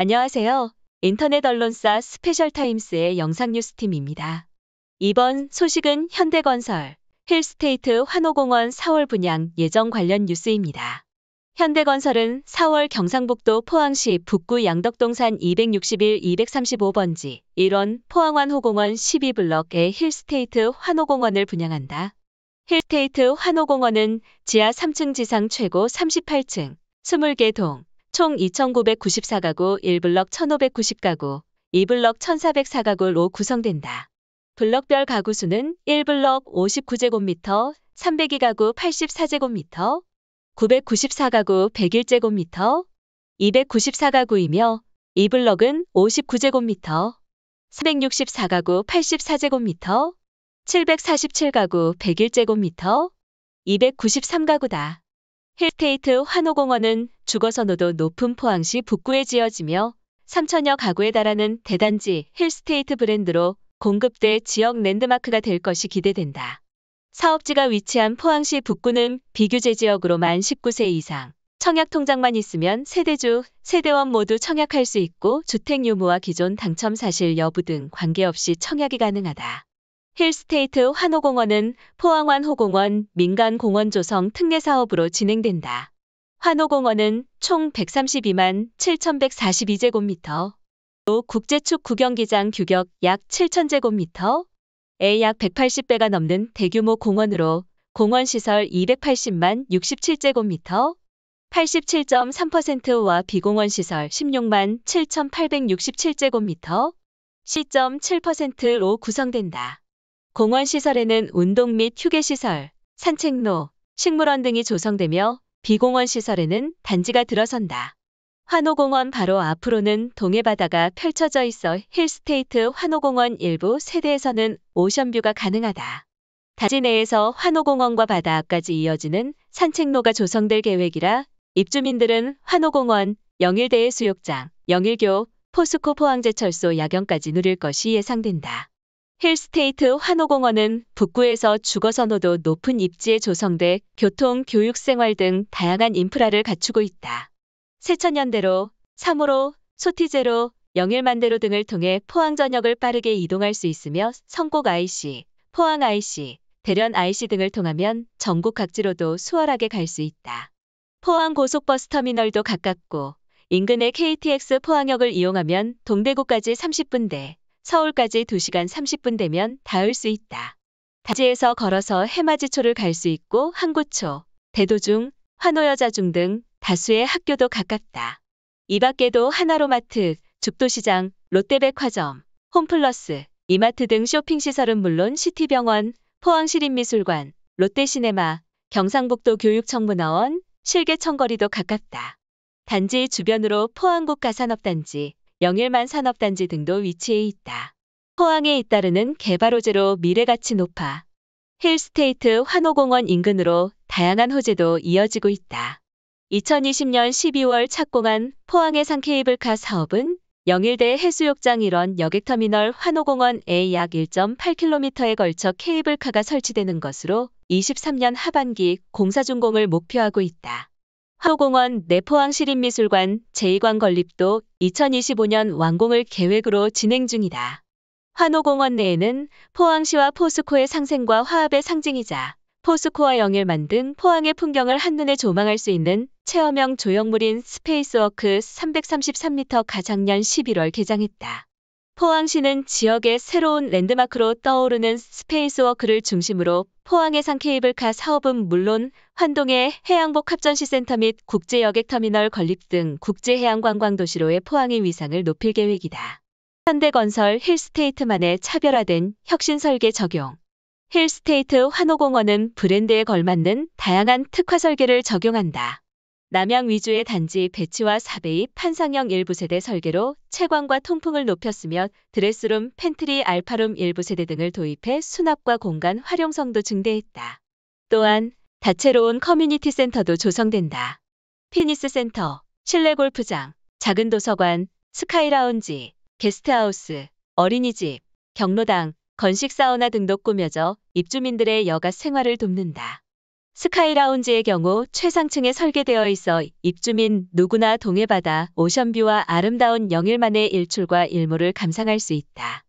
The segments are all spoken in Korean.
안녕하세요. 인터넷 언론사 스페셜 타임스의 영상 뉴스팀입니다. 이번 소식은 현대건설, 힐스테이트 환호공원 4월 분양 예정 관련 뉴스입니다. 현대건설은 4월 경상북도 포항시 북구 양덕동산 261-235번지 1원 포항환호공원 12블럭의 힐스테이트 환호공원을 분양한다. 힐스테이트 환호공원은 지하 3층 지상 최고 38층, 20개 동, 총 2,994가구, 1블럭 1,590가구, 2블럭 1,404가구로 구성된다. 블럭별 가구 수는 1블럭 59제곱미터, 302가구 84제곱미터, 994가구 101제곱미터, 294가구이며 2블럭은 59제곱미터, 364가구 84제곱미터, 747가구 101제곱미터, 293가구다. 힐스테이트 환호공원은 주거선호도 높은 포항시 북구에 지어지며 3천여 가구에 달하는 대단지 힐스테이트 브랜드로 공급대 지역 랜드마크가 될 것이 기대된다. 사업지가 위치한 포항시 북구는 비규제 지역으로 만 19세 이상, 청약 통장만 있으면 세대주, 세대원 모두 청약할 수 있고 주택 유무와 기존 당첨 사실 여부 등 관계없이 청약이 가능하다. 힐스테이트 환호공원은 포항환 호공원 민간공원 조성 특례 사업으로 진행된다. 환호공원은 총 132만 7,142제곱미터, 로 국제축 구경기장 규격 약 7,000제곱미터, 의약 180배가 넘는 대규모 공원으로 공원 시설 280만 67제곱미터, 87.3%와 비공원 시설 16만 7,867제곱미터, C.7%로 구성된다. 공원 시설에는 운동 및 휴게 시설, 산책로, 식물원 등이 조성되며 비공원 시설에는 단지가 들어선다. 환호공원 바로 앞으로는 동해바다가 펼쳐져 있어 힐스테이트 환호공원 일부 세대에서는 오션뷰가 가능하다. 다지 내에서 환호공원과 바다 앞까지 이어지는 산책로가 조성될 계획이라 입주민들은 환호공원, 영일대해 수욕장, 영일교, 포스코 포항제철소 야경까지 누릴 것이 예상된다. 힐스테이트 환호공원은 북구에서 주거선호도 높은 입지에 조성돼 교통, 교육, 생활 등 다양한 인프라를 갖추고 있다. 새천년대로, 3호로, 소티제로, 영일만대로 등을 통해 포항 전역을 빠르게 이동할 수 있으며 성곡 IC, 포항 IC, 대련 IC 등을 통하면 전국 각지로도 수월하게 갈 수 있다. 포항 고속버스 터미널도 가깝고 인근의 KTX 포항역을 이용하면 동대구까지 30분대, 서울까지 2시간 30분 되면 닿을 수 있다. 다지에서 걸어서 해맞이초를 갈 수 있고 항구초, 대도중, 환호여자중 등 다수의 학교도 가깝다. 이 밖에도 하나로마트, 죽도시장, 롯데백화점, 홈플러스, 이마트 등 쇼핑시설은 물론 시티병원, 포항시립미술관, 롯데시네마, 경상북도 교육청문화원, 실개청거리도 가깝다. 단지 주변으로 포항국 가산업단지, 영일만 산업단지 등도 위치해 있다. 포항에 잇따르는 개발 호재로 미래가치 높아 힐스테이트 환호공원 인근으로 다양한 호재도 이어지고 있다. 2020년 12월 착공한 포항해상 케이블카 사업은 영일대 해수욕장 1원 여객터미널 환호공원 A 약 1.8km에 걸쳐 케이블카가 설치되는 것으로 23년 하반기 공사준공을 목표하고 있다. 화호공원 내포항 시립미술관 제2관 건립도 2025년 완공을 계획으로 진행 중이다. 환호공원 내에는 포항시와 포스코의 상생과 화합의 상징이자 포스코와 영일 만든 포항의 풍경을 한눈에 조망할 수 있는 체험형 조형물인 스페이스워크 333m 가작년 11월 개장했다. 포항시는 지역의 새로운 랜드마크로 떠오르는 스페이스워크를 중심으로 포항해상 케이블카 사업은 물론 환동의 해양복 합전시센터 및 국제여객터미널 건립 등 국제해양관광도시로의 포항의 위상을 높일 계획이다. 현대건설 힐스테이트만의 차별화된 혁신설계 적용 힐스테이트 환호공원은 브랜드에 걸맞는 다양한 특화 설계를 적용한다. 남양 위주의 단지 배치와 사베이 판상형 1부 세대 설계로 채광과 통풍을 높였으며 드레스룸, 팬트리, 알파룸 1부 세대 등을 도입해 수납과 공간 활용성도 증대했다. 또한 다채로운 커뮤니티 센터도 조성된다. 피니스 센터, 실내 골프장, 작은 도서관, 스카이라운지, 게스트하우스, 어린이집, 경로당, 건식 사우나 등도 꾸며져 입주민들의 여가 생활을 돕는다. 스카이라운지의 경우 최상층에 설계되어 있어 입주민 누구나 동해바다, 오션뷰와 아름다운 영일만의 일출과 일몰을 감상할 수 있다.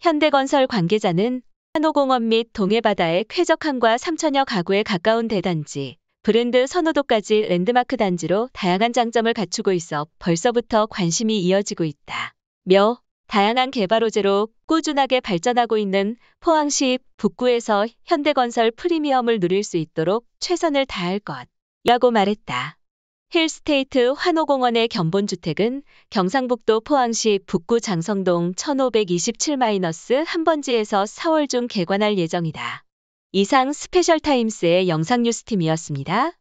현대건설 관계자는 한호공원 및 동해바다의 쾌적함과 3천여 가구에 가까운 대단지, 브랜드 선호도까지 랜드마크 단지로 다양한 장점을 갖추고 있어 벌써부터 관심이 이어지고 있다. 며 다양한 개발 호재로 꾸준하게 발전하고 있는 포항시 북구에서 현대건설 프리미엄을 누릴 수 있도록 최선을 다할 것이라고 말했다. 힐스테이트 환호공원의 견본주택은 경상북도 포항시 북구 장성동 1527-1번지에서 4월 중 개관할 예정이다. 이상 스페셜타임스의 영상뉴스팀이었습니다.